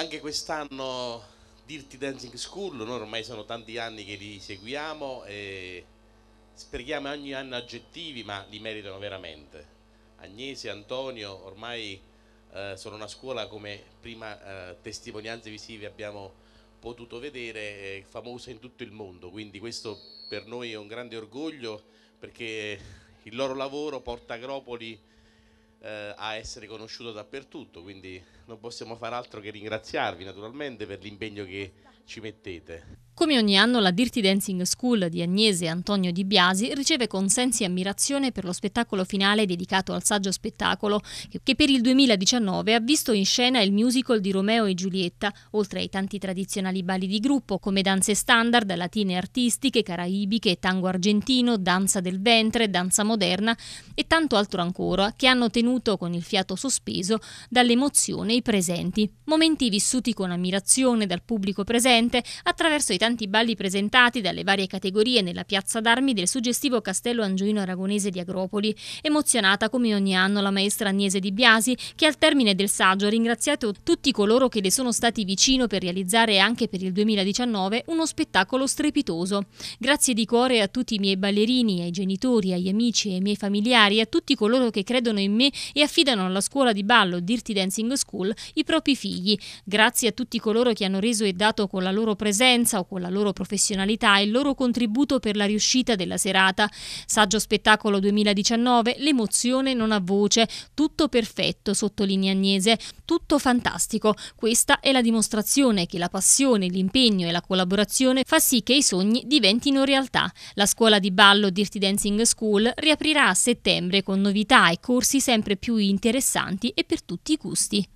Anche quest'anno Dirty Dancing School, noi ormai sono tanti anni che li seguiamo e sprechiamo ogni anno aggettivi, ma li meritano veramente. Agnese, Antonio, ormai eh, sono una scuola come prima eh, testimonianze visive abbiamo potuto vedere, eh, famosa in tutto il mondo, quindi questo per noi è un grande orgoglio perché il loro lavoro porta Agropoli eh, a essere conosciuto dappertutto, quindi non possiamo far altro che ringraziarvi naturalmente per l'impegno che ci mettete. Come ogni anno la Dirty Dancing School di Agnese Antonio Di Biasi riceve consensi e ammirazione per lo spettacolo finale dedicato al saggio spettacolo che per il 2019 ha visto in scena il musical di Romeo e Giulietta, oltre ai tanti tradizionali bali di gruppo come danze standard, latine artistiche, caraibiche, tango argentino, danza del ventre, danza moderna e tanto altro ancora che hanno tenuto trattenuto con il fiato sospeso dall'emozione i presenti. Momenti vissuti con ammirazione dal pubblico presente attraverso i tanti balli presentati dalle varie categorie nella piazza d'armi del suggestivo castello angioino aragonese di Agropoli. Emozionata come ogni anno la maestra Agnese Di Biasi che al termine del saggio ha ringraziato tutti coloro che le sono stati vicino per realizzare anche per il 2019 uno spettacolo strepitoso. Grazie di cuore a tutti i miei ballerini, ai genitori, agli amici, e ai miei familiari, a tutti coloro che credono in me e affidano alla scuola di ballo Dirty Dancing School i propri figli. Grazie a tutti coloro che hanno reso e dato con la loro presenza o con la loro professionalità il loro contributo per la riuscita della serata. Saggio spettacolo 2019, l'emozione non ha voce, tutto perfetto, sottolinea Agnese, tutto fantastico. Questa è la dimostrazione che la passione, l'impegno e la collaborazione fa sì che i sogni diventino realtà. La scuola di ballo Dirty Dancing School riaprirà a settembre con novità e corsi sempre sempre più interessanti e per tutti i gusti.